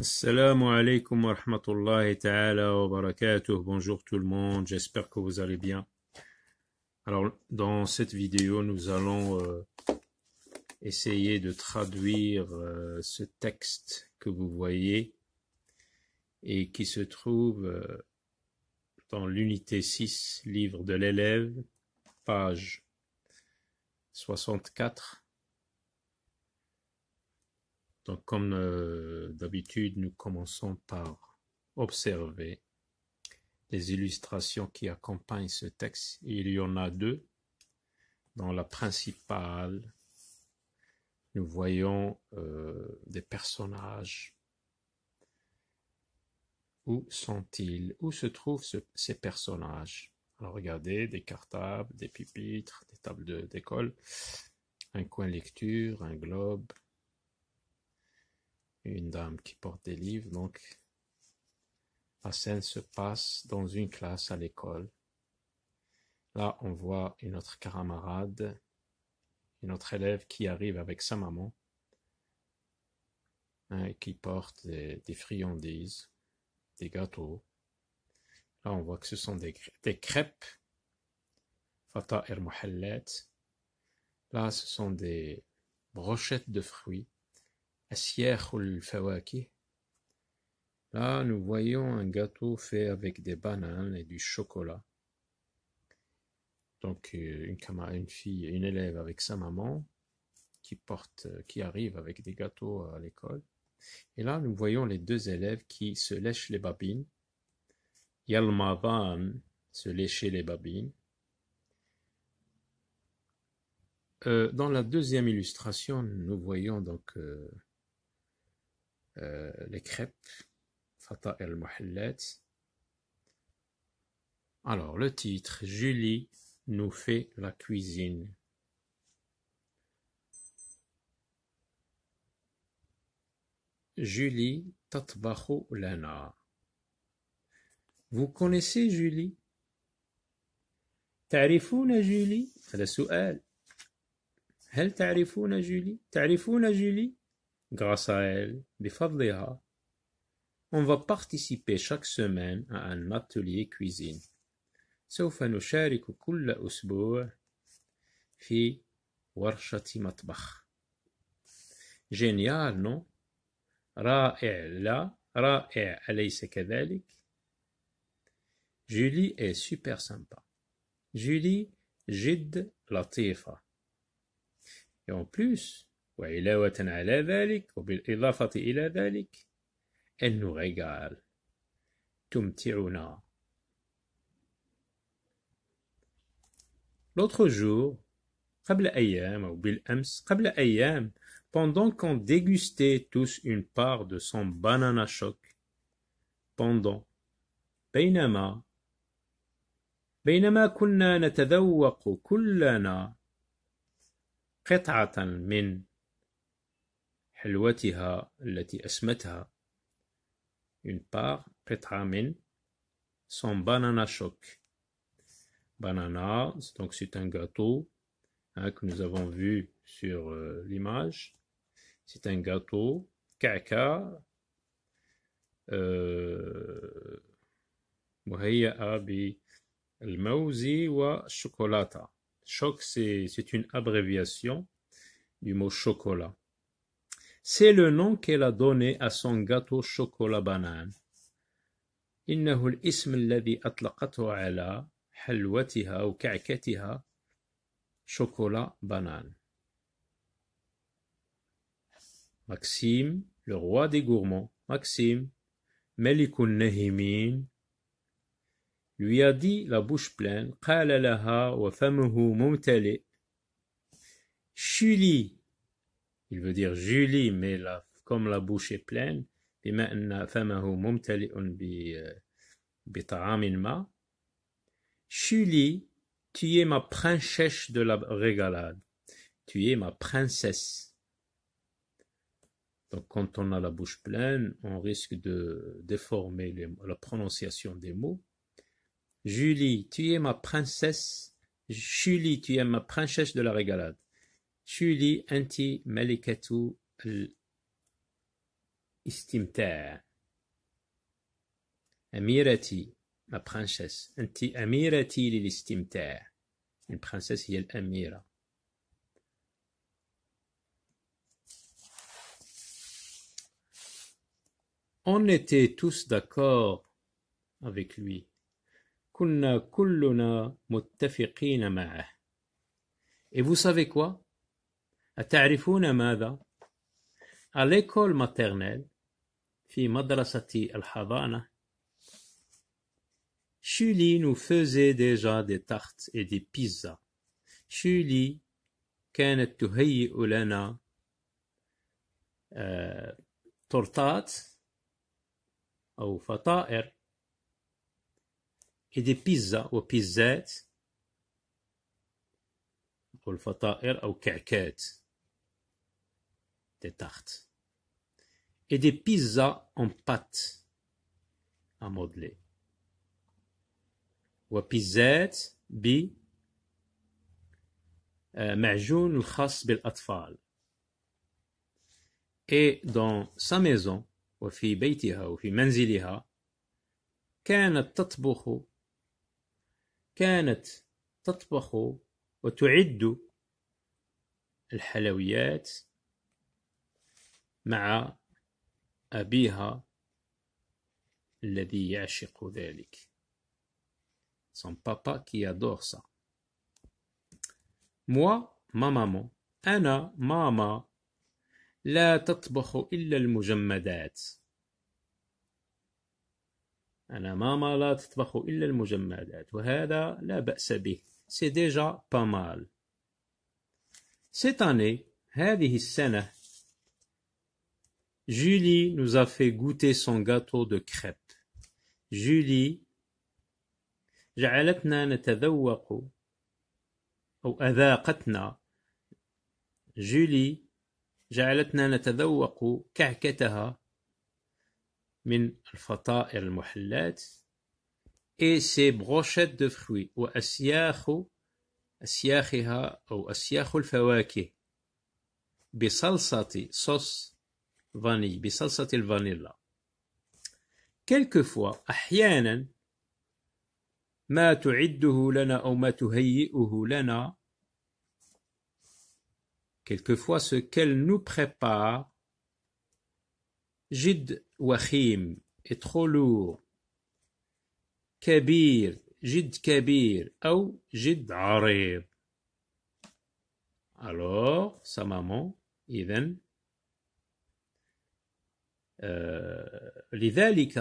Assalamu alaikum wa rahmatullahi ta'ala wa barakatuh. Bonjour tout le monde, j'espère que vous allez bien. Alors, dans cette vidéo, nous allons euh, essayer de traduire euh, ce texte que vous voyez et qui se trouve euh, dans l'unité 6, livre de l'élève, page 64 donc, comme euh, d'habitude, nous commençons par observer les illustrations qui accompagnent ce texte. Il y en a deux. Dans la principale, nous voyons euh, des personnages. Où sont-ils Où se trouvent ces personnages Alors regardez, des cartables, des pupitres, des tables d'école, un coin lecture, un globe, une dame qui porte des livres. Donc, la scène se passe dans une classe à l'école. Là, on voit une autre camarade, une autre élève qui arrive avec sa maman, hein, qui porte des, friandises, des gâteaux. Là, on voit que ce sont des, crêpes. Fata el Là, ce sont des brochettes de fruits. Là, nous voyons un gâteau fait avec des bananes et du chocolat. Donc, euh, une, une fille, une élève avec sa maman qui porte, euh, qui arrive avec des gâteaux à l'école. Et là, nous voyons les deux élèves qui se lèchent les babines. Yalmavan, se lécher les babines. Euh, dans la deuxième illustration, nous voyons donc euh, les crêpes, el Mohellet. Alors, le titre, Julie nous fait la cuisine. Julie Tatbacho Lana. Vous connaissez Julie تعرفون Julie? هذا سؤال هل julie Julie? تعرفون Julie? Grâce à elle, befaudlira, on va participer chaque semaine à un atelier cuisine. Sauf nous chercher que tous les ouvriers fient warshati matbach. Génial, non? ra i r l ra i elle est ce Julie est super sympa. Julie, j'ai de la tifa. Et en plus, وعلاوة على ذلك وبالإضافة إلى ذلك النغيغال تمتعنا L'autre jour, قبل أيام أو بالأمس قبل أيام pendant qu'on dégustait tous une part de son banana choc pendant بينما بينما كنا نتذوق كلنا قطعة من حلوتها التي une part son banana choc banana donc c'est un gâteau hein, que nous avons vu sur euh, l'image c'est un gâteau caca euh, choc c'est une abréviation du mot chocolat c'est le nom qu'elle a donné à son gâteau chocolat banane. il الاسم الذي أطلقته على حلوتها son banane. Maxime, le roi des gourmands, Maxime, Melikun lui a dit la bouche pleine, قال il veut dire Julie, mais la, comme la bouche est pleine, euh, Julie, tu es ma princesse de la régalade. Tu es ma princesse. Donc quand on a la bouche pleine, on risque de déformer la prononciation des mots. Julie, tu es ma princesse. Julie, tu es ma princesse de la régalade tu anti malikatu l'estimtaire. amirati ma princesse anti amirati l'estimtaire. une princesse est amira On était tous d'accord avec lui. Et vous savez quoi أتعرفون ماذا؟ أليكول ماتيرنيل في مدرسة الحضانة شولي نو فوزي ديجا دي tartes اي دي بيزا شولي كانت تهيئ لنا آه، تورتات أو فطائر et des pizzas وبيزات والفطائر أو كعكات des tartes et des pizzas en pâte à modeler. وبيزات ب معجون الخاص بالأطفال. Et dans sa maison وفي بيتها وفي منزلها كانت تطبخ كانت تطبخ وتعد الحلويات مع أبيها الذي يعشق ذلك son papa qui adore ça moi ma maman أنا ماما لا تطبخ إلا المجمدات أنا ماما لا تطبخ إلا المجمدات وهذا لا بأس به سي ديجا با مال سيت هذه السنة Julie nous a fait goûter son gâteau de crêpes. Julie جعلتنا نتذوق أو أذاقتنا جولي جعلتنا نتذوق كعكتها من الفطائر المحلات et ses brochettes de fruits ou الفواكه vanille, bisalsat il vanilla. Quelquefois, احيانا, ما تعده لنا او ما quelquefois ce qu'elle nous prépare, jid wachim, est trop lourd, kabir, jid kabir, ou jid arir. Alors, sa maman, Ivan. Euh, لذلك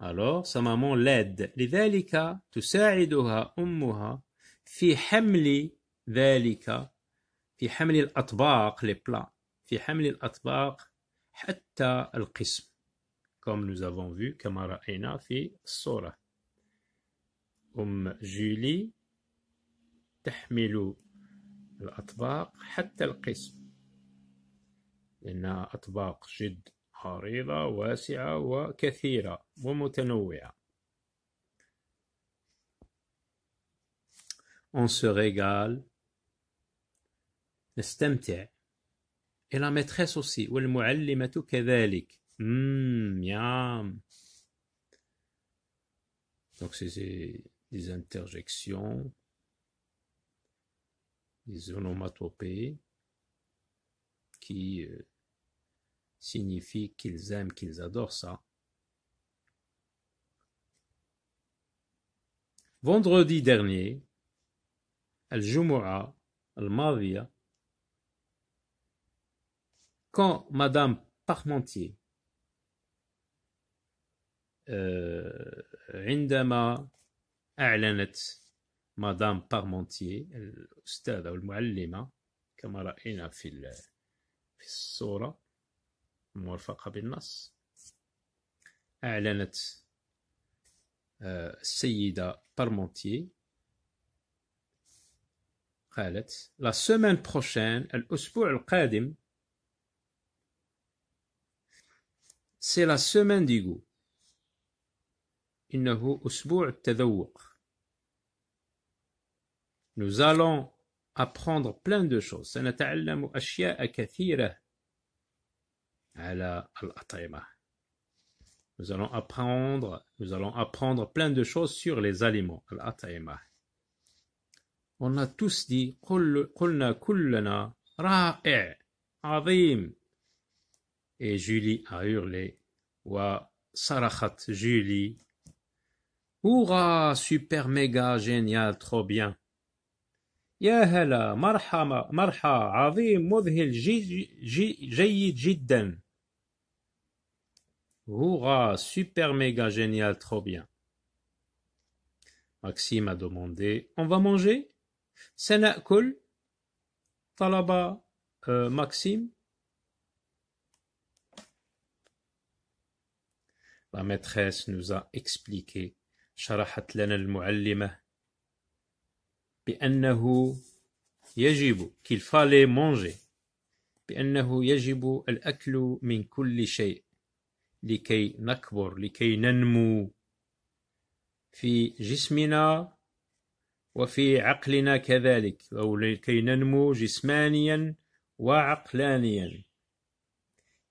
alors sa maman l'aide لذلك تساعدها أمها في حمل ذلك في حمل الأطباق لبلا في حمل الأطباق حتى القسم comme nous avons vu كما رأينا في الصورة أم جولي تحمل الأطباق حتى القسم لأنها أطباق جد عريضة واسعة وكثيرة ومتنوعة. On se régale. نستمتع. Et la maîtresse aussi. والمعلمة كذلك. Mmm, miam. Donc c'est des interjections, des onomatopées qui euh, signifie qu'ils aiment, qu'ils adorent ça. Vendredi dernier, al Jumura Al-Madiya, quand Madame Parmentier, euh, عندما أعلنت Parmentier Parmentier, الأستاذة والمعلمة كما رأينا في في الصورة موافقه بالنص اعلنت السيده بارمونتيي قالت لا سيمين بروشين الاسبوع القادم سي لا سيمين ديغو انه التذوق Nous allons apprendre plein de choses. سنتعلم أشياء ah, nous allons apprendre, nous allons apprendre plein de choses sur les aliments, al On a tous dit, et Julie a hurlé, wa sarachat Julie, Hurrah, super méga génial, trop bien. يا Marhama marha, مرحى عظيم super méga génial, trop bien. Maxime a demandé On va manger Senakul Talaba euh, Maxime La maîtresse nous a expliqué بأنه يجب qu'il fallait manger بأنه يجب الأكل من كل شيء لكي نكبر لكي ننمو في جسمنا وفي عقلنا كذلك أو لكي ننمو جسمانيا وعقلانيا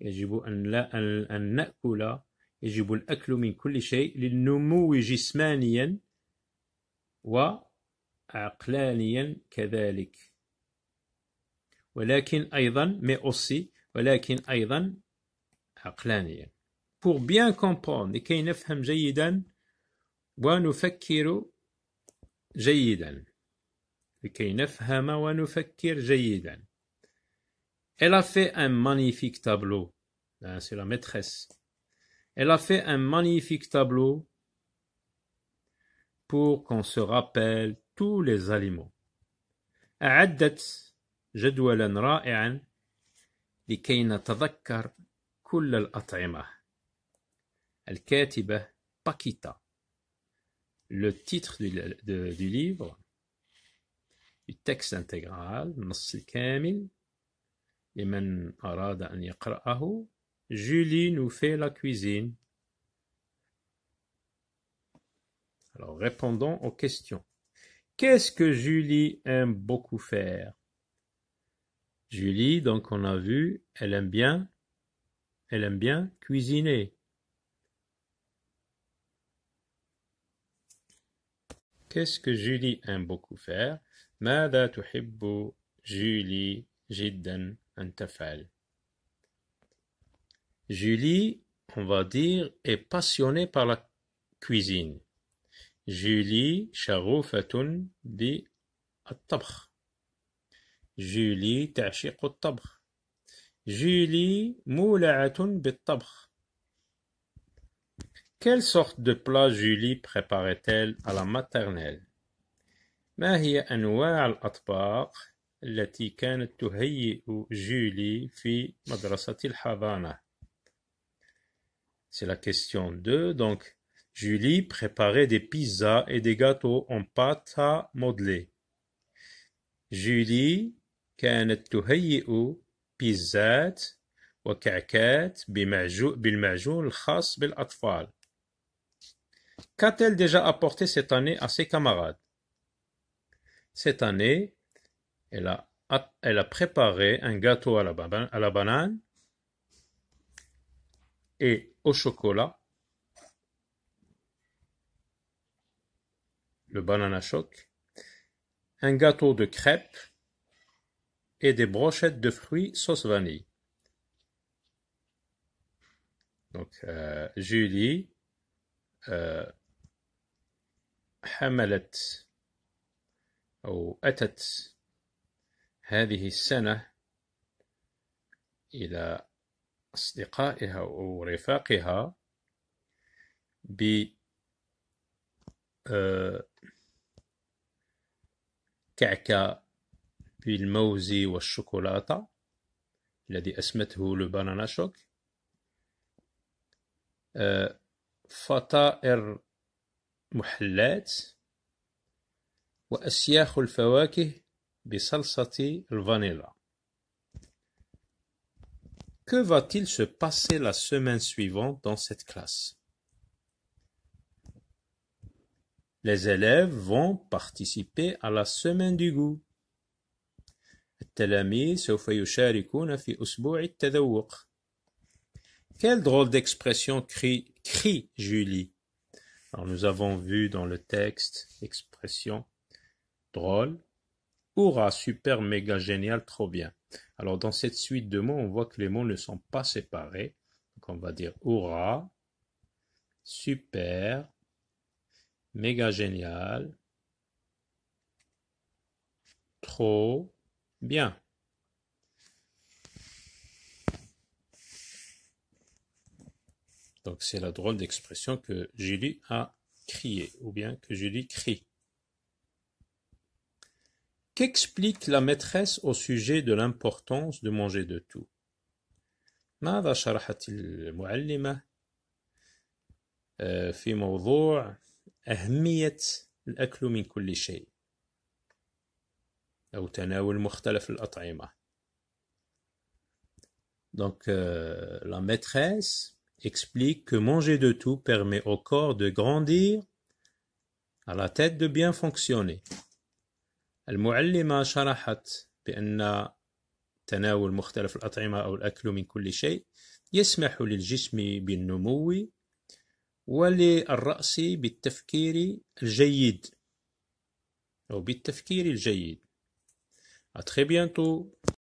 يجب أن, لا أن نأكل يجب الأكل من كل شيء للنمو جسمانيا و عقلانيا كذلك ولكن aydan, mais aussi ولكن أيضا pour bien comprendre لكي نفهم جيدا ونفكر جيدا لكي wa ونفكر جيدا Elle a fait un magnifique tableau. Hein, c'est la maîtresse. Elle a fait un magnifique tableau pour qu'on se rappelle tous les aliments. أعدت جدولا رائعا لكي نتذكر كل الأطعمة. الكاتبة باكيتا. Le titre du, du livre, du texte intégral, نص كامل, لمن أراد أن يقرأه, Julie nous fait la cuisine. Alors répondons aux questions. Qu'est-ce que Julie aime beaucoup faire? Julie, donc on a vu, elle aime bien, elle aime bien cuisiner. Qu'est-ce que Julie aime beaucoup faire? ماذا تحب Julie جدا أن تفعل؟ Julie, on va dire, est passionnée par la cuisine. جولي شغوفة بالطبخ جولي تعشق الطبخ جولي مولعة بالطبخ Quelle sorte de plat Julie préparait-elle à la maternelle ما هي أنواع الأطباق التي كانت تهيئ جولي في مدرسة الحضانة C'est la question 2. Donc, Julie préparait des pizzas et des gâteaux en pâte à modeler. Julie كانت تهيئ وكعكات بالمعجون الخاص Qu'a-t-elle déjà apporté cette année à ses camarades Cette année, elle a, préparé un gâteau à la banane et au chocolat le banana choc, un gâteau de crêpes et des brochettes de fruits sauce vanille. Donc, euh, Julie euh, حملت أو أتت هذه السنة إلى أصدقائها أو رفاقها ب caca, puis le mouzi et le chocolat, le banana choc, le er mouchalet, et le fataire de la salsa de Que va-t-il se passer la semaine suivante dans cette classe Les élèves vont participer à la Semaine du goût. quel Quelle drôle d'expression crie, Julie. Alors nous avons vu dans le texte expression drôle. Hurrah, super, méga, génial, trop bien. Alors dans cette suite de mots, on voit que les mots ne sont pas séparés. Donc on va dire hurrah, super, méga génial, trop bien. Donc c'est la drôle d'expression que Julie a crié, ou bien que Julie crie. Qu'explique la maîtresse au sujet de l'importance de manger de tout أهمية الأكل من كل شيء أو تناول مختلف الأطعمة Donc euh, la maîtresse explique que manger de tout permet au corps de grandir, à la tête de bien fonctionner. المعلمة شرحت بأن تناول مختلف الأطعمة أو الأكل من كل شيء يسمح للجسم بالنمو وللرأس بالتفكير الجيد أو بالتفكير الجيد. أتخي très